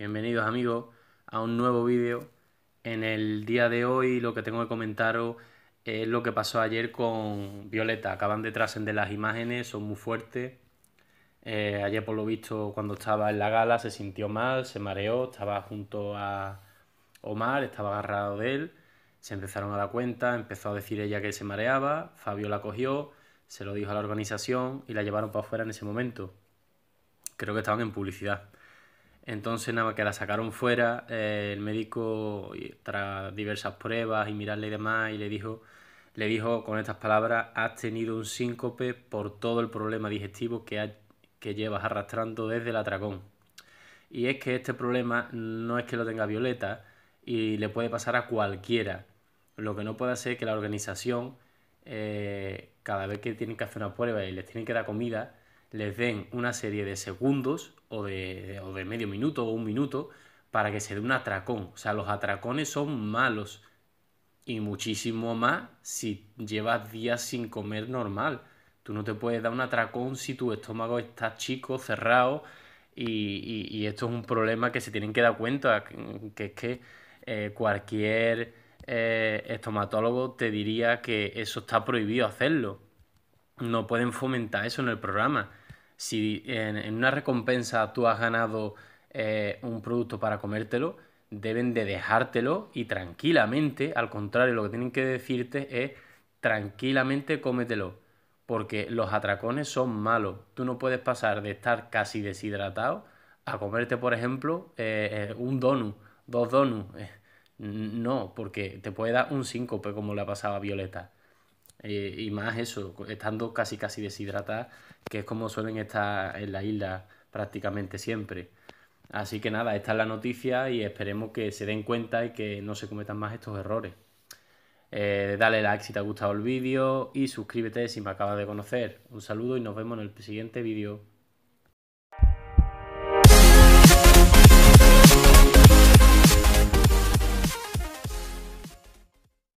Bienvenidos amigos a un nuevo vídeo. En el día de hoy lo que tengo que comentaros es lo que pasó ayer con Violeta. Acaban de trascender las imágenes, son muy fuertes. Eh, ayer por lo visto cuando estaba en la gala se sintió mal, se mareó, estaba junto a Omar, estaba agarrado de él. Se empezaron a dar cuenta, empezó a decir ella que se mareaba, Fabio la cogió, se lo dijo a la organización y la llevaron para afuera en ese momento. Creo que estaban en publicidad. Entonces, nada que la sacaron fuera, eh, el médico, tras diversas pruebas y mirarle y demás, y le dijo, le dijo con estas palabras, has tenido un síncope por todo el problema digestivo que, que llevas arrastrando desde el atracón. Y es que este problema no es que lo tenga Violeta y le puede pasar a cualquiera. Lo que no puede ser es que la organización, eh, cada vez que tienen que hacer una prueba y les tienen que dar comida, les den una serie de segundos o de, medio minuto o un minuto para que se dé un atracón. O sea, los atracones son malos y muchísimo más si llevas días sin comer normal. Tú no te puedes dar un atracón si tu estómago está chico, cerrado, y, esto es un problema que se tienen que dar cuenta, que es que eh, cualquier eh, estomatólogo te diría que eso está prohibido hacerlo. No pueden fomentar eso en el programa si en, una recompensa tú has ganado eh, un producto para comértelo, deben de dejártelo y tranquilamente, al contrario, lo que tienen que decirte es tranquilamente cómetelo, porque los atracones son malos. Tú no puedes pasar de estar casi deshidratado a comerte, por ejemplo, eh, eh, un donut, dos donuts. No, porque te puede dar un síncope como le ha pasado a Violeta. Eh, y más eso, estando casi casi deshidratada, que es como suelen estar en la isla prácticamente siempre. Así que nada, esta es la noticia y esperemos que se den cuenta y que no se cometan más estos errores. Eh, dale like si te ha gustado el vídeo y suscríbete si me acabas de conocer. Un saludo y nos vemos en el siguiente vídeo.